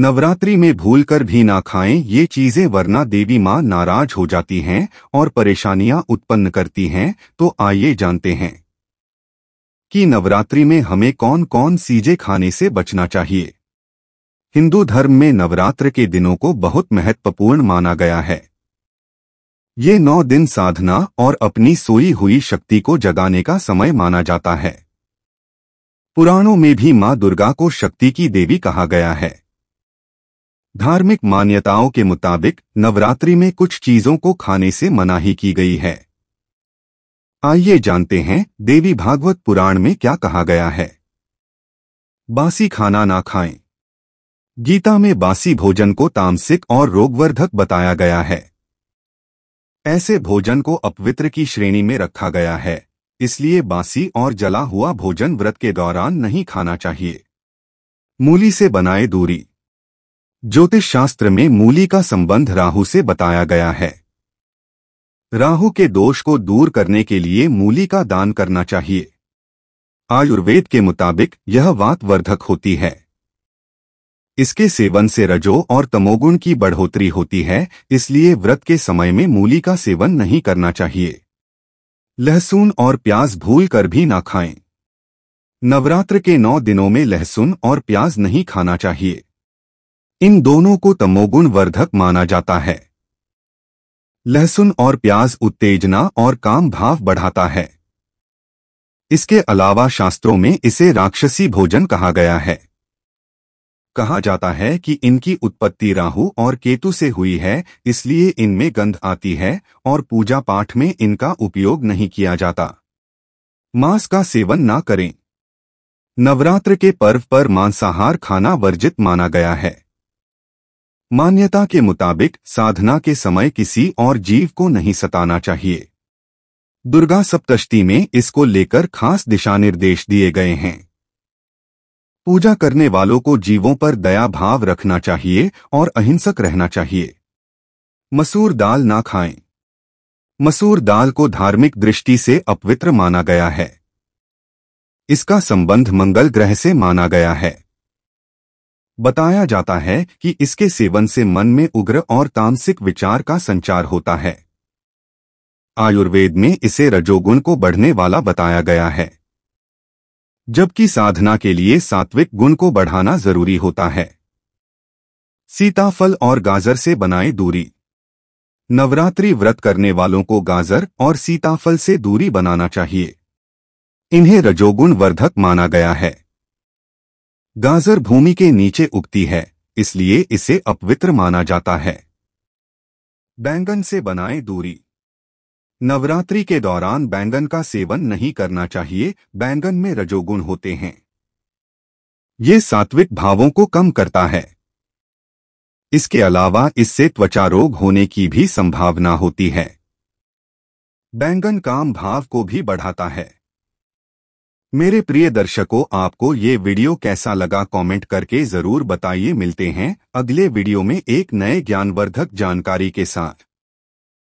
नवरात्रि में भूलकर भी ना खाएं ये चीज़ें वरना देवी माँ नाराज हो जाती हैं और परेशानियां उत्पन्न करती हैं तो आइए जानते हैं कि नवरात्रि में हमें कौन कौन चीज़ें खाने से बचना चाहिए हिंदू धर्म में नवरात्र के दिनों को बहुत महत्वपूर्ण माना गया है ये नौ दिन साधना और अपनी सोई हुई शक्ति को जगाने का समय माना जाता है पुराणों में भी माँ दुर्गा को शक्ति की देवी कहा गया है धार्मिक मान्यताओं के मुताबिक नवरात्रि में कुछ चीजों को खाने से मनाही की गई है आइए जानते हैं देवी भागवत पुराण में क्या कहा गया है बासी खाना ना खाएं। गीता में बासी भोजन को तामसिक और रोगवर्धक बताया गया है ऐसे भोजन को अपवित्र की श्रेणी में रखा गया है इसलिए बासी और जला हुआ भोजन व्रत के दौरान नहीं खाना चाहिए मूली से बनाए दूरी ज्योतिष शास्त्र में मूली का संबंध राहु से बताया गया है राहु के दोष को दूर करने के लिए मूली का दान करना चाहिए आयुर्वेद के मुताबिक यह वात वर्धक होती है इसके सेवन से रजो और तमोगुण की बढ़ोतरी होती है इसलिए व्रत के समय में मूली का सेवन नहीं करना चाहिए लहसुन और प्याज भूल कर भी ना खाएं। नवरात्र के नौ दिनों में लहसुन और प्याज नहीं खाना चाहिए इन दोनों को तमोगुण वर्धक माना जाता है लहसुन और प्याज उत्तेजना और काम भाव बढ़ाता है इसके अलावा शास्त्रों में इसे राक्षसी भोजन कहा गया है कहा जाता है कि इनकी उत्पत्ति राहु और केतु से हुई है इसलिए इनमें गंध आती है और पूजा पाठ में इनका उपयोग नहीं किया जाता मांस का सेवन ना करें नवरात्र के पर्व पर मांसाहार खाना वर्जित माना गया है मान्यता के मुताबिक साधना के समय किसी और जीव को नहीं सताना चाहिए दुर्गा सप्तष्टी में इसको लेकर खास दिशा निर्देश दिए गए हैं पूजा करने वालों को जीवों पर दया भाव रखना चाहिए और अहिंसक रहना चाहिए मसूर दाल ना खाएं। मसूर दाल को धार्मिक दृष्टि से अपवित्र माना गया है इसका संबंध मंगल ग्रह से माना गया है बताया जाता है कि इसके सेवन से मन में उग्र और तामसिक विचार का संचार होता है आयुर्वेद में इसे रजोगुण को बढ़ने वाला बताया गया है जबकि साधना के लिए सात्विक गुण को बढ़ाना जरूरी होता है सीताफल और गाजर से बनाए दूरी नवरात्रि व्रत करने वालों को गाजर और सीताफल से दूरी बनाना चाहिए इन्हें रजोगुण वर्धक माना गया है गाजर भूमि के नीचे उगती है इसलिए इसे अपवित्र माना जाता है बैंगन से बनाएं दूरी नवरात्रि के दौरान बैंगन का सेवन नहीं करना चाहिए बैंगन में रजोगुण होते हैं ये सात्विक भावों को कम करता है इसके अलावा इससे त्वचा रोग होने की भी संभावना होती है बैंगन काम भाव को भी बढ़ाता है मेरे प्रिय दर्शकों आपको ये वीडियो कैसा लगा कमेंट करके जरूर बताइए मिलते हैं अगले वीडियो में एक नए ज्ञानवर्धक जानकारी के साथ